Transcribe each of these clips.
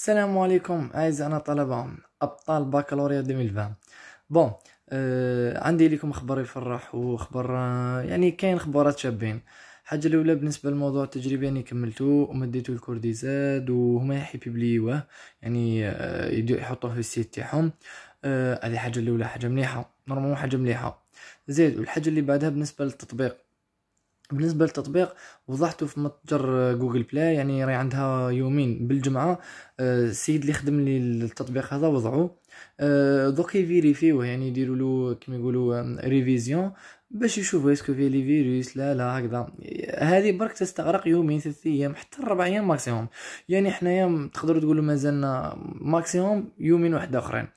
السلام عليكم انا طلبه ابطال بكالوريا 2020 بون آه عندي لكم خبر يفرح وخبر آه، يعني كاين خبرات شابين الحاجه الاولى بالنسبه للموضوع التجريبي يعني كملتو ومديتو الكورديزاد وهما بيبليوه يعني آه يدو يحطوه في السيت تاعهم آه، هذه آه حاجه الاولى حاجه مليحه نورمالمون حاجه مليحه زيد والحاجه اللي بعدها بالنسبه للتطبيق بالنسبه للتطبيق وضحته في متجر جوجل بلاي يعني راهي عندها يومين بالجمعه آه، السيد اللي خدم لي التطبيق هذا وضعه آه، دوك يفيريفيوه يعني يديروا له كيما يقولوا ريفيزيون باش يشوفوا اسكو في لي فيروس لا لا هكذا هذه برك تستغرق يومين ثلاث ايام حتى اربع ايام ماكسيموم يعني حنايا تقدروا تقولوا مازلنا ماكسيموم يومين واحد اخرين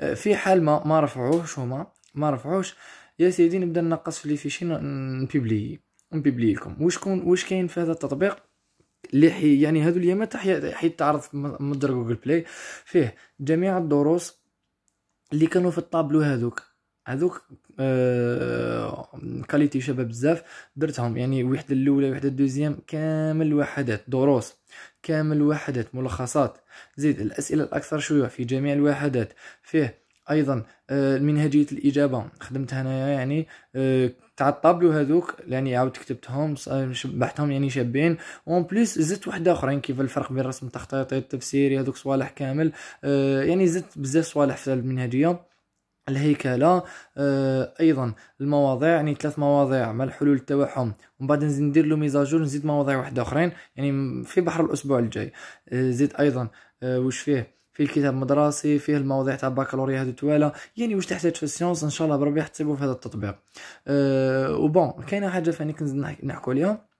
آه، في حال ما ما رفعوهش هما ما رفعوش يا سيدي نبدا ننقص في لي فيشي نبيبليي ونبيبلي لكم وشكون واش كاين في هذا التطبيق اللي حي يعني هذو اليامات حيت تعرض في متجر جوجل بلاي فيه جميع الدروس اللي كانوا في الطابلو هذوك هذوك آه كاليتي شباب بزاف درتهم يعني وحده الاولى وحده الدوزيام كامل وحدات دروس كامل وحدات ملخصات زيد الاسئله الاكثر شيوع في جميع الوحدات فيه ايضا آه، منهجيه الاجابه خدمتها انايا يعني آه، تاع الطابلو هذوك يعني عاود كتبتهم شبحتهم يعني شابين اون بليس زدت واحد اخرين كيف الفرق بين الرسم التخطيطي التفسيري هذوك صوالح كامل آه، يعني زدت بزاف صوالح في المنهجيه الهيكله ايضا المواضيع يعني ثلاث مواضيع مع الحلول تاعهم ومن بعد نزيد ندير له ميزاجور نزيد مواضيع واحده اخرين يعني في بحر الاسبوع الجاي زدت زيد ايضا وش فيه فيه الكتاب المدرسي فيه المواضيع تاع البكالوريا هادو توالا يعني واش تحتاج في السيونس ان شاء الله بربي حتصيبو في هذا التطبيق أه وبون كاينه حاجه فاني كنزيد نحكو عليها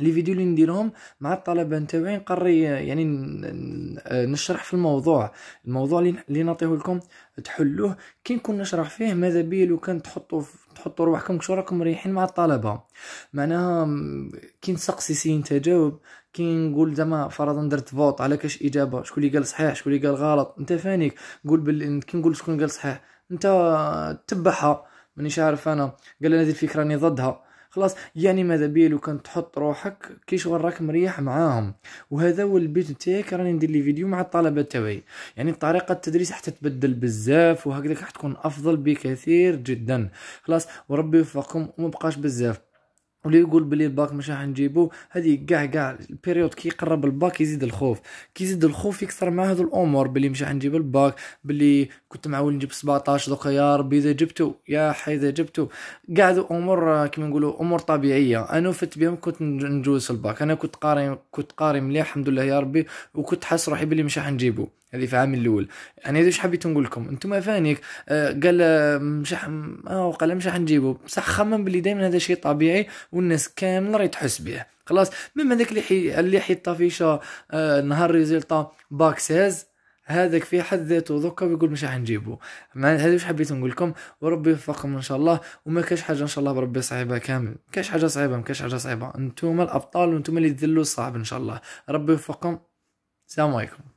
لي فيديو اللي نديرهم مع الطلبه نتاوعي نقرر يعني نشرح في الموضوع الموضوع اللي نعطيه لكم تحلوه كي نكون نشرح فيه ماذا بيه لو كان تحطوا تحطوا رواحكم كش راكم مريحين مع الطلبه معناها كي نسقسي سين جاوب كي نقول زعما فرضا درت فوت على كاش اجابه شكون اللي قال صحيح شكون اللي قال غلط انت فانيك قول باللي كي نقول شكون قال صحيح انت تبعها مانيش عارف انا قال انا هذه الفكره راني ضدها خلاص يعني ماذا بيا لو كان تحط روحك كي شغل راك مريح معاهم وهذا هو البيت نتاعي راني ندير لي فيديو مع الطلبه تاعي يعني طريقه التدريس راح تتبدل بزاف وهكذا راح تكون افضل بكثير جدا خلاص وربي يوفقكم وما بقاش بزاف واللي يقول بلي الباك مش راح نجيبو هذه كاع كاع البيريود كي يقرب الباك يزيد الخوف كي يزيد الخوف يكثر مع هذو الامور بلي مش راح نجيب الباك بلي كنت معول نجيب 17 دوكا يا ربي اذا جبتو يا حي اذا جبتو كاع هذو امور آه، كيما نقولوا امور طبيعيه انا فت بهم كنت نجوز الباك انا كنت قاري كنت قاري مليح الحمد لله يا ربي وكنت حاس روحي بلي مش راح نجيبو هذه في العام الاول يعني هذا حبيت نقول لكم انتم فانيك آه قال آه، مش راح آه قال مش راح نجيبو بصح خمم بلي دائما هذا شيء طبيعي والناس كامل راهي تحس به خلاص ميم هذاك اللي حي... اللي حيطافيشا آه نهار ريزلطا باك ساز هذاك في حد ذاته دوكا بيقول مش راح نجيبو مع هذا واش حبيت نقول لكم وربي يوفقكم ان شاء الله وما كاش حاجه ان شاء الله بربي صعيبه كامل كاش حاجه صعيبه ما كاش حاجه صعيبه انتم الابطال وانتوما اللي تذلوا الصعب ان شاء الله ربي يوفقكم السلام عليكم